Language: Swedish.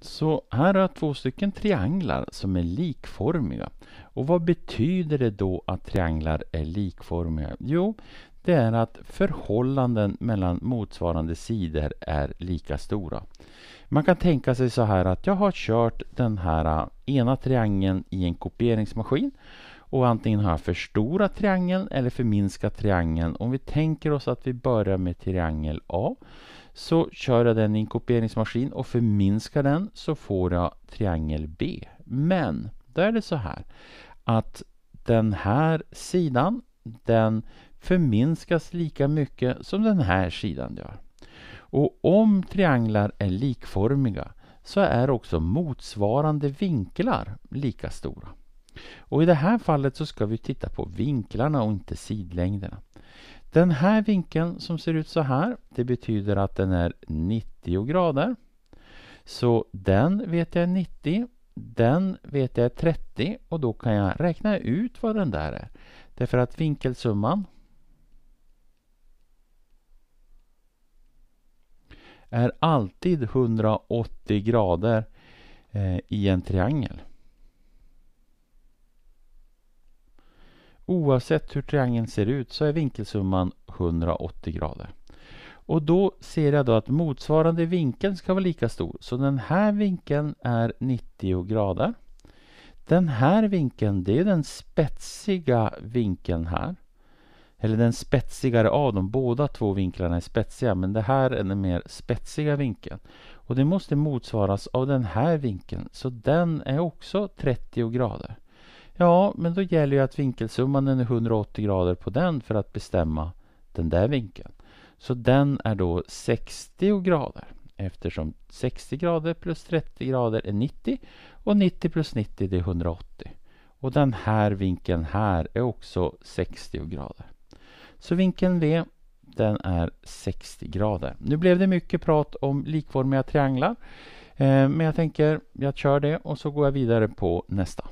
Så här har jag två stycken trianglar som är likformiga. Och vad betyder det då att trianglar är likformiga? Jo, det är att förhållanden mellan motsvarande sidor är lika stora. Man kan tänka sig så här att jag har kört den här ah, ena triangeln i en kopieringsmaskin och antingen har jag förstorat triangeln eller förminskat triangeln. Om vi tänker oss att vi börjar med triangel A så kör jag den i en kopieringsmaskin och förminskar den så får jag triangel B. Men då är det så här att den här sidan den förminskas lika mycket som den här sidan gör. Och om trianglar är likformiga så är också motsvarande vinklar lika stora. Och i det här fallet så ska vi titta på vinklarna och inte sidlängderna. Den här vinkeln som ser ut så här, det betyder att den är 90 grader. Så den vet jag är 90, den vet jag är 30 och då kan jag räkna ut vad den där är. Därför att vinkelsumman är alltid 180 grader eh, i en triangel. Oavsett hur triangeln ser ut så är vinkelsumman 180 grader. Och då ser jag då att motsvarande vinkeln ska vara lika stor. Så den här vinkeln är 90 grader. Den här vinkeln, det är den spetsiga vinkeln här. Eller den spetsigare av dem. Båda två vinklarna är spetsiga, men det här är den mer spetsiga vinkeln. Och det måste motsvaras av den här vinkeln, så den är också 30 grader. Ja, men då gäller ju att vinkelsumman är 180 grader på den för att bestämma den där vinkeln. Så den är då 60 grader eftersom 60 grader plus 30 grader är 90 och 90 plus 90 är 180. Och den här vinkeln här är också 60 grader. Så vinkeln V den är 60 grader. Nu blev det mycket prat om likformiga trianglar. Eh, men jag tänker jag kör det och så går jag vidare på nästa.